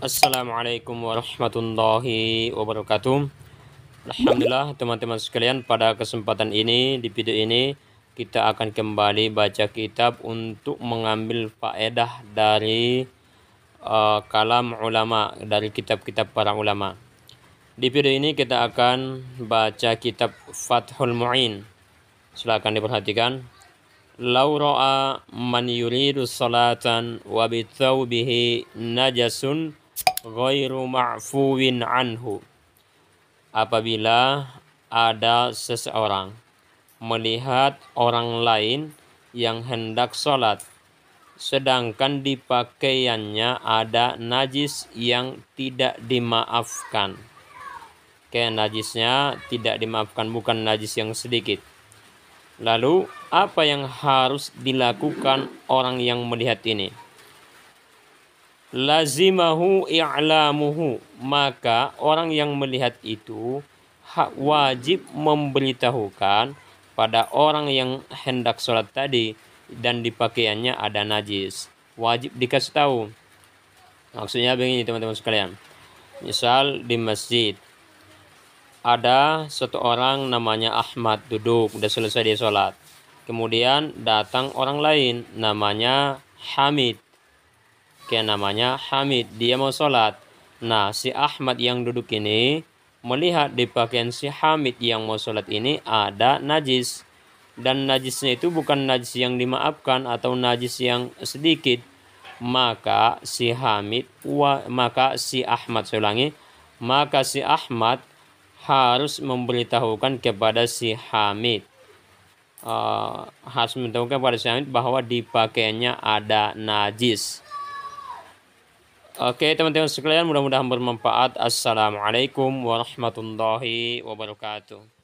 Assalamualaikum warahmatullahi wabarakatuh Alhamdulillah teman-teman sekalian pada kesempatan ini di video ini kita akan kembali baca kitab untuk mengambil faedah dari uh, kalam ulama dari kitab-kitab para ulama di video ini kita akan baca kitab Fathul Mu'in silahkan diperhatikan Lau ra'a man yuridu salatan wa bitawbihi najasun ghairu ma'fuwin anhu apabila ada seseorang melihat orang lain yang hendak sholat sedangkan di pakaiannya ada najis yang tidak dimaafkan Oke, najisnya tidak dimaafkan bukan najis yang sedikit lalu apa yang harus dilakukan orang yang melihat ini lazimahu i'lamuhu maka orang yang melihat itu hak wajib memberitahukan pada orang yang hendak sholat tadi dan di pakaiannya ada najis wajib dikasih tahu maksudnya begini teman-teman sekalian misal di masjid ada satu orang namanya Ahmad duduk udah selesai dia sholat kemudian datang orang lain namanya Hamid yang namanya Hamid. Dia mau sholat. Nah, si Ahmad yang duduk ini melihat di pakaian si Hamid yang mau sholat ini ada najis. Dan najisnya itu bukan najis yang dimaafkan atau najis yang sedikit. Maka si Hamid, wa, maka si Ahmad, saya ulangi, maka si Ahmad harus memberitahukan kepada si Hamid uh, harus memberitahukan kepada si Hamid bahwa di pakaiannya ada najis. Oke teman-teman sekalian mudah-mudahan bermanfaat. Assalamualaikum warahmatullahi wabarakatuh.